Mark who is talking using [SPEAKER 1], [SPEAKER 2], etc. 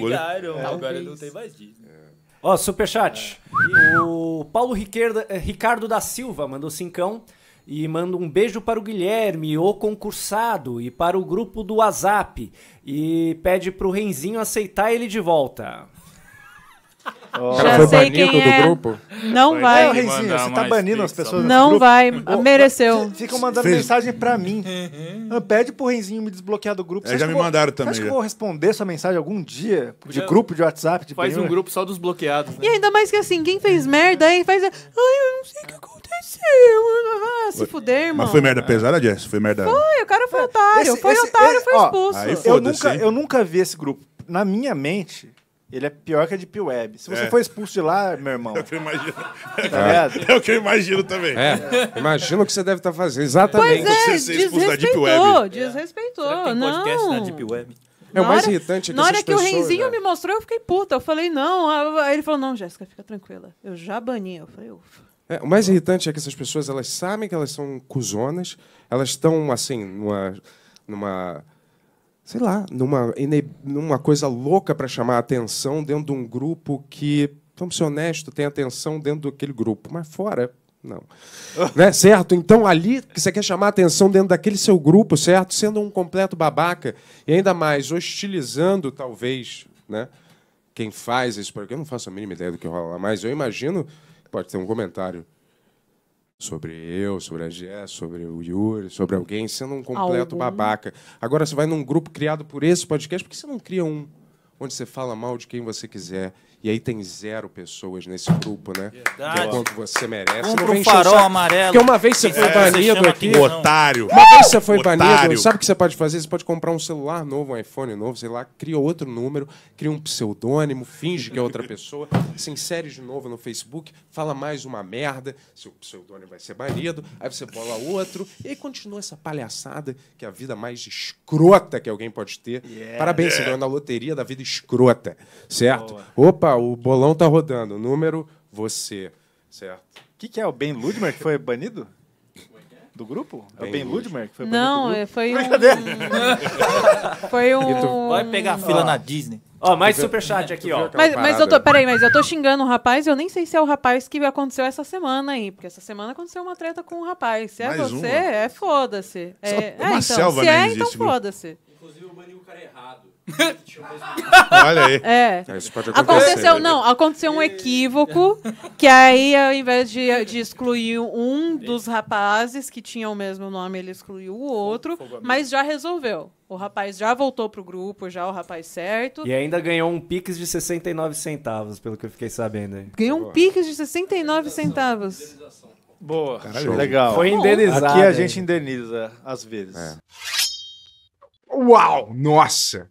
[SPEAKER 1] Brigaram, é, agora não tem mais Disney. É. Ó, superchat. É. O Paulo Riquerda, eh, Ricardo da Silva mandou cincão e manda um beijo para o Guilherme, o concursado, e para o grupo do WhatsApp. E pede para o Renzinho aceitar ele de volta. Oh, já sei quem é. Não vai. vai. É, Reizinho, você tá banindo as pessoas Não vai, mereceu. Ficam mandando Fez. mensagem pra mim. Uhum. Ah, pede pro Renzinho me desbloquear do grupo. É, já me vou, mandaram também. Acho que eu vou responder sua mensagem algum dia? De já grupo, de WhatsApp, de Faz um grupo só dos bloqueados.
[SPEAKER 2] Né? E ainda mais que assim, quem fez merda aí faz... Ai, eu não sei o que aconteceu. Ah, se fuder, irmão. Mas foi merda
[SPEAKER 1] pesada, Jess? Foi merda...
[SPEAKER 2] Foi, o cara foi é, otário. Esse, foi esse, otário, esse, foi expulso. Ó, eu, nunca, eu
[SPEAKER 1] nunca vi esse grupo. Na minha mente ele é pior que a Deep Web. Se você É. for expulso de lá, meu irmão, É o que eu imagino. tá É o que eu imagino também. É, imagina o que você deve estar tá fazendo. Exatamente. Pois é, Você ser expulso da Deep desrespeitou, Web. É.
[SPEAKER 2] desrespeitou. Será que tem podcast na Deep Web? É o mais hora- irritante é que Na hora essas que o Renzinho né? me mostrou, eu fiquei puta. Eu falei, não. Aí ele falou, não, Jéssica, fica tranquila. Eu já bani. Eu falei, ufa.
[SPEAKER 1] É, o mais irritante é que essas pessoas elas sabem que elas são cuzonas, elas estão assim numa, numa sei lá, numa, numa coisa louca para chamar a atenção dentro de um grupo que, vamos ser honestos, tem atenção dentro daquele grupo, mas fora. Não. né? Certo? Então, ali que você quer chamar a atenção dentro daquele seu grupo, certo? Sendo um completo babaca e ainda mais hostilizando, talvez, né? quem faz esse programa. Eu não faço a mínima ideia do que rola lá, mas eu imagino. Pode ter um comentário sobre eu, sobre a Gé, sobre o Yuri, sobre alguém, sendo um completo Algum. babaca. Agora você vai num grupo criado por esse podcast, porque você não cria um onde você fala mal de quem você quiser e aí tem zero pessoas nesse grupo, né? Verdade. Que é quanto você merece. um farol amarelo. Porque uma vez você é, foi banido aqui. aqui. Otário. Uma vez você foi Otário. banido, sabe o que você pode fazer? Você pode comprar um celular novo, um iPhone novo, sei lá, cria outro número, cria um pseudônimo, finge que é outra pessoa, se insere de novo no Facebook, fala mais uma merda, seu pseudônimo vai ser banido, aí você bola outro, e aí continua essa palhaçada que é a vida mais escrota que alguém pode ter. Yeah. Parabéns, yeah. você ganhou na loteria da vida escrota, certo? Boa. Opa, o bolão tá rodando, número você, certo? O que, que é o Ben Ludmer que foi banido? Do grupo? Ben é o Ben Ludmer que foi Não, é, foi um... foi um... Vai pegar a fila na Disney. Ó, mais super superchat aqui, ó. Mas, mas eu tô, peraí,
[SPEAKER 2] mas eu tô xingando o rapaz, eu nem sei se é o rapaz que aconteceu essa semana aí, porque essa semana aconteceu uma treta com um rapaz. Se é mais você, uma? é foda-se. É, é, então, selva se né, é, então foda-se.
[SPEAKER 1] Olha aí. É. é
[SPEAKER 2] aconteceu, né? não, aconteceu um equívoco que aí, ao invés de, de excluir um dos rapazes que tinha o mesmo nome, ele excluiu o outro, mas já resolveu. O rapaz já voltou pro grupo, já o rapaz certo. E ainda
[SPEAKER 1] ganhou um pix de 69 centavos, pelo que eu fiquei sabendo. Aí. Ganhou um pix
[SPEAKER 2] de 69 centavos.
[SPEAKER 1] Boa, Caralho, legal. Foi indenizado. Aqui a gente indeniza, às vezes. É. Uau, nossa!